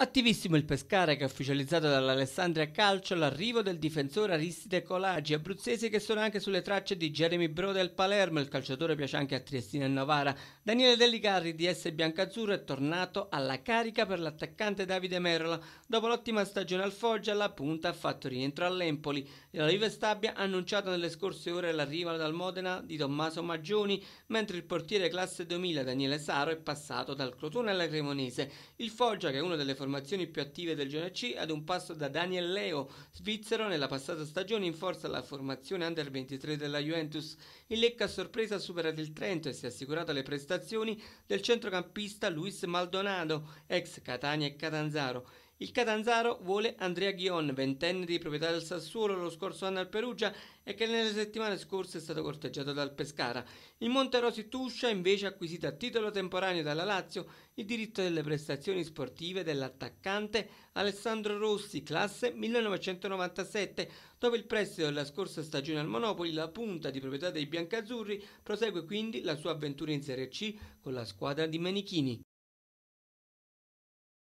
Attivissimo il Pescara che ha ufficializzato dall'Alessandria Calcio l'arrivo del difensore Aristide Colagi, abruzzese che sono anche sulle tracce di Jeremy Bro del Palermo, il calciatore piace anche a Triestina e Novara. Daniele Dellicarri di S Biancazzurro è tornato alla carica per l'attaccante Davide Merola. Dopo l'ottima stagione al Foggia, la punta ha fatto rientro all'Empoli. La Live Stabia ha annunciato nelle scorse ore l'arrivo dal Modena di Tommaso Maggioni, mentre il portiere classe 2000 Daniele Saro è passato dal Crotone alla Cremonese. Il Foggia, che è una delle formazioni formazioni più attive del Girone C ad un passo da Daniel Leo, svizzero nella passata stagione in forza alla formazione under 23 della Juventus. Il Lecca a sorpresa ha superato il Trento e si è assicurato le prestazioni del centrocampista Luis Maldonado, ex Catania e Catanzaro. Il Catanzaro vuole Andrea Ghion, ventenne di proprietà del Sassuolo lo scorso anno al Perugia e che nelle settimane scorse è stato corteggiato dal Pescara. Il Monterosi Tuscia invece ha acquisito a titolo temporaneo dalla Lazio il diritto delle prestazioni sportive dell'attaccante Alessandro Rossi, classe 1997. Dopo il prestito della scorsa stagione al Monopoli, la punta di proprietà dei biancazzurri prosegue quindi la sua avventura in Serie C con la squadra di Menichini.